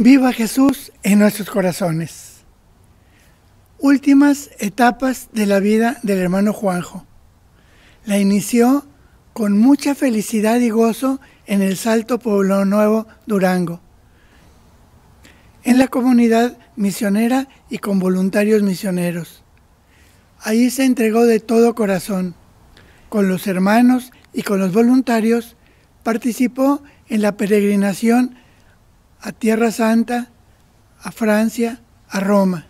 Viva Jesús en nuestros corazones. Últimas etapas de la vida del hermano Juanjo. La inició con mucha felicidad y gozo en el Salto Pueblo Nuevo, Durango, en la comunidad misionera y con voluntarios misioneros. Allí se entregó de todo corazón. Con los hermanos y con los voluntarios participó en la peregrinación a Tierra Santa, a Francia, a Roma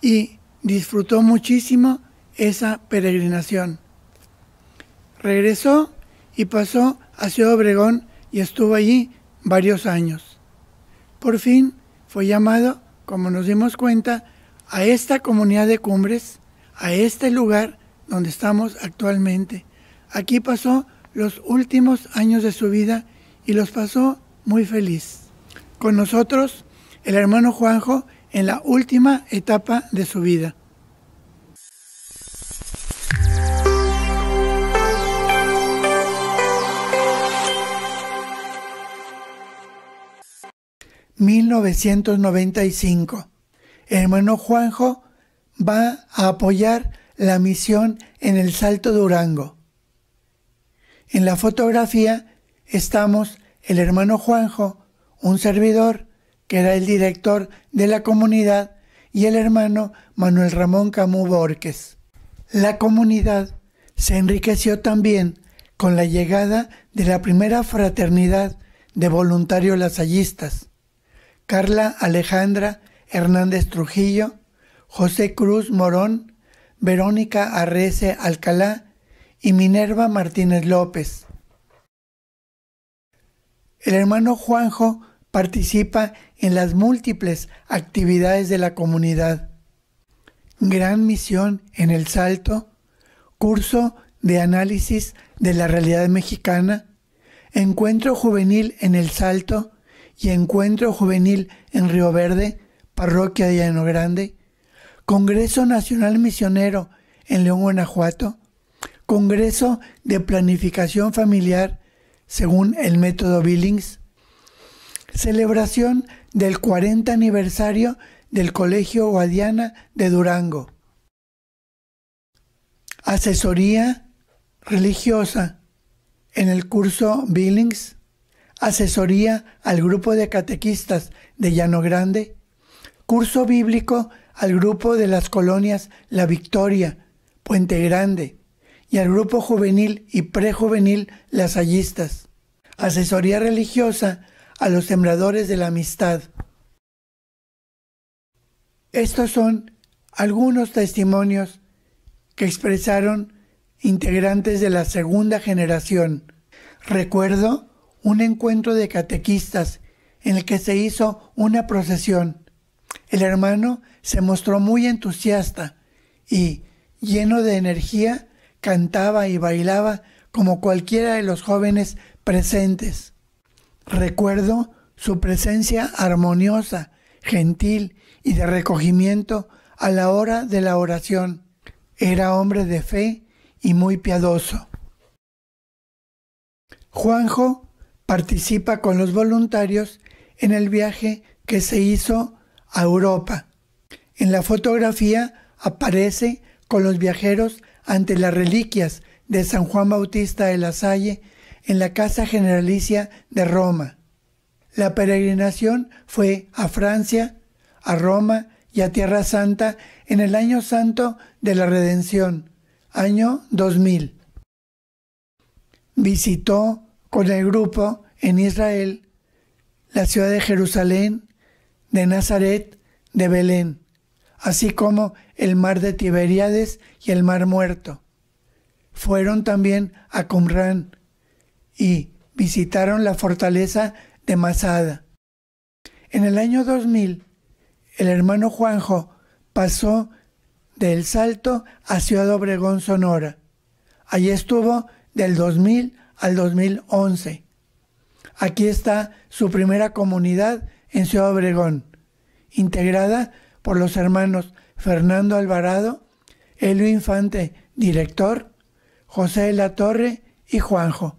y disfrutó muchísimo esa peregrinación. Regresó y pasó a Ciudad Obregón y estuvo allí varios años. Por fin fue llamado, como nos dimos cuenta, a esta comunidad de cumbres, a este lugar donde estamos actualmente. Aquí pasó los últimos años de su vida y los pasó muy feliz con nosotros el hermano Juanjo en la última etapa de su vida. ...1995... El hermano Juanjo va a apoyar la misión en el Salto Durango. En la fotografía estamos el hermano Juanjo un servidor, que era el director de la comunidad, y el hermano Manuel Ramón Camú Borges. La comunidad se enriqueció también con la llegada de la primera fraternidad de voluntarios lasallistas, Carla Alejandra Hernández Trujillo, José Cruz Morón, Verónica Arrece Alcalá y Minerva Martínez López. El hermano Juanjo participa en las múltiples actividades de la comunidad. Gran misión en El Salto, curso de análisis de la realidad mexicana, encuentro juvenil en El Salto y encuentro juvenil en Río Verde, parroquia de Llano Grande, Congreso Nacional Misionero en León, Guanajuato, Congreso de Planificación Familiar según el método Billings, celebración del 40 aniversario del Colegio Guadiana de Durango. Asesoría religiosa en el curso Billings. Asesoría al grupo de catequistas de Llano Grande. Curso bíblico al grupo de las colonias La Victoria, Puente Grande y al grupo juvenil y prejuvenil Las Allistas. Asesoría religiosa a los sembradores de la amistad. Estos son algunos testimonios que expresaron integrantes de la segunda generación. Recuerdo un encuentro de catequistas en el que se hizo una procesión. El hermano se mostró muy entusiasta y, lleno de energía, cantaba y bailaba como cualquiera de los jóvenes presentes. Recuerdo su presencia armoniosa, gentil y de recogimiento a la hora de la oración. Era hombre de fe y muy piadoso. Juanjo participa con los voluntarios en el viaje que se hizo a Europa. En la fotografía aparece con los viajeros ante las reliquias de San Juan Bautista de la Salle en la Casa Generalicia de Roma. La peregrinación fue a Francia, a Roma y a Tierra Santa en el año santo de la Redención, año 2000. Visitó con el grupo en Israel la ciudad de Jerusalén, de Nazaret, de Belén, así como el mar de Tiberíades y el mar muerto. Fueron también a Qumrán, y visitaron la fortaleza de Masada. En el año 2000, el hermano Juanjo pasó del Salto a Ciudad Obregón, Sonora. Allí estuvo del 2000 al 2011. Aquí está su primera comunidad en Ciudad Obregón, integrada por los hermanos Fernando Alvarado, Elio Infante, director, José la Torre y Juanjo.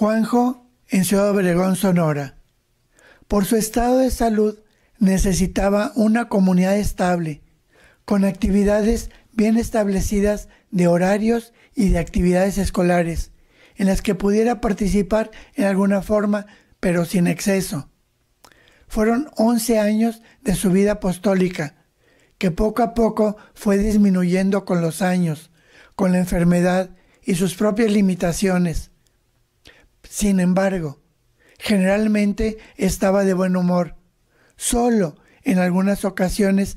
Juanjo en Ciudad Obregón, Sonora. Por su estado de salud necesitaba una comunidad estable, con actividades bien establecidas de horarios y de actividades escolares, en las que pudiera participar en alguna forma, pero sin exceso. Fueron 11 años de su vida apostólica, que poco a poco fue disminuyendo con los años, con la enfermedad y sus propias limitaciones, sin embargo, generalmente estaba de buen humor, solo en algunas ocasiones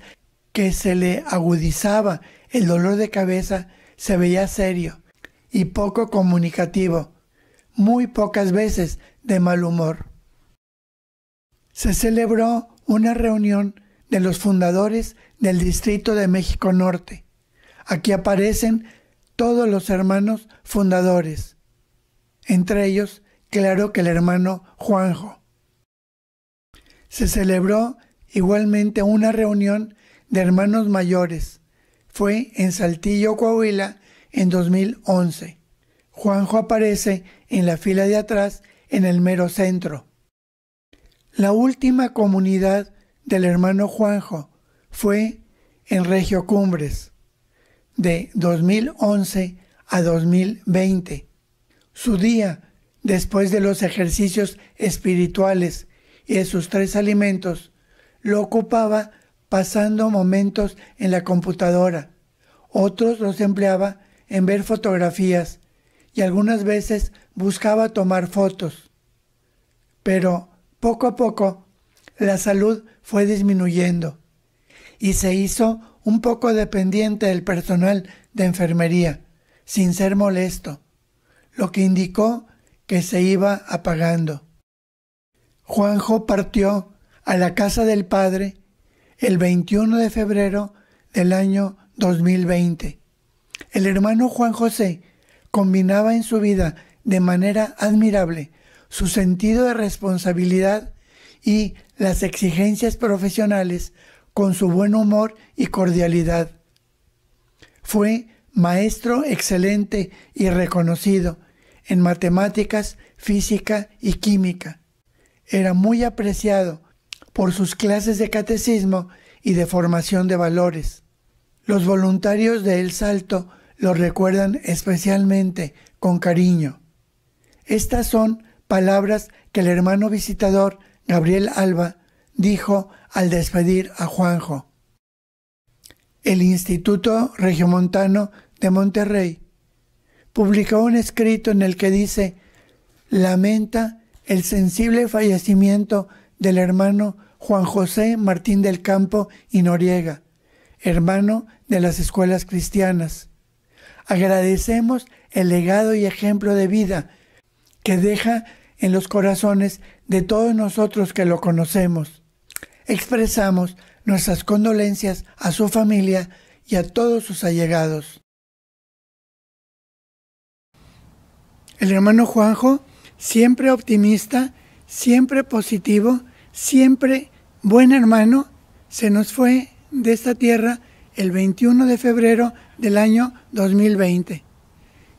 que se le agudizaba el dolor de cabeza, se veía serio y poco comunicativo, muy pocas veces de mal humor. Se celebró una reunión de los fundadores del Distrito de México Norte. Aquí aparecen todos los hermanos fundadores, entre ellos claro que el hermano Juanjo. Se celebró igualmente una reunión de hermanos mayores. Fue en Saltillo, Coahuila, en 2011. Juanjo aparece en la fila de atrás, en el mero centro. La última comunidad del hermano Juanjo fue en Regio Cumbres, de 2011 a 2020. Su día Después de los ejercicios espirituales y de sus tres alimentos, lo ocupaba pasando momentos en la computadora. Otros los empleaba en ver fotografías y algunas veces buscaba tomar fotos. Pero poco a poco la salud fue disminuyendo y se hizo un poco dependiente del personal de enfermería, sin ser molesto, lo que indicó que se iba apagando. Juanjo partió a la casa del padre el 21 de febrero del año 2020. El hermano Juan José combinaba en su vida de manera admirable su sentido de responsabilidad y las exigencias profesionales con su buen humor y cordialidad. Fue maestro excelente y reconocido en matemáticas, física y química. Era muy apreciado por sus clases de catecismo y de formación de valores. Los voluntarios de El Salto lo recuerdan especialmente con cariño. Estas son palabras que el hermano visitador Gabriel Alba dijo al despedir a Juanjo. El Instituto Regiomontano de Monterrey publicó un escrito en el que dice, lamenta el sensible fallecimiento del hermano Juan José Martín del Campo y Noriega, hermano de las escuelas cristianas. Agradecemos el legado y ejemplo de vida que deja en los corazones de todos nosotros que lo conocemos. Expresamos nuestras condolencias a su familia y a todos sus allegados. El hermano Juanjo, siempre optimista, siempre positivo, siempre buen hermano, se nos fue de esta tierra el 21 de febrero del año 2020.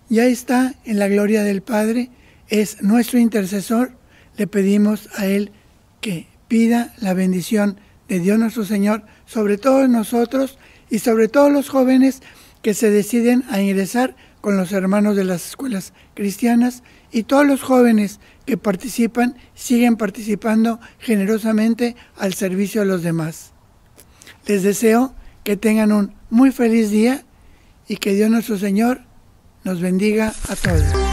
Ya está en la gloria del Padre, es nuestro intercesor, le pedimos a Él que pida la bendición de Dios nuestro Señor sobre todos nosotros y sobre todos los jóvenes que se deciden a ingresar con los hermanos de las escuelas cristianas y todos los jóvenes que participan siguen participando generosamente al servicio de los demás. Les deseo que tengan un muy feliz día y que Dios nuestro Señor nos bendiga a todos.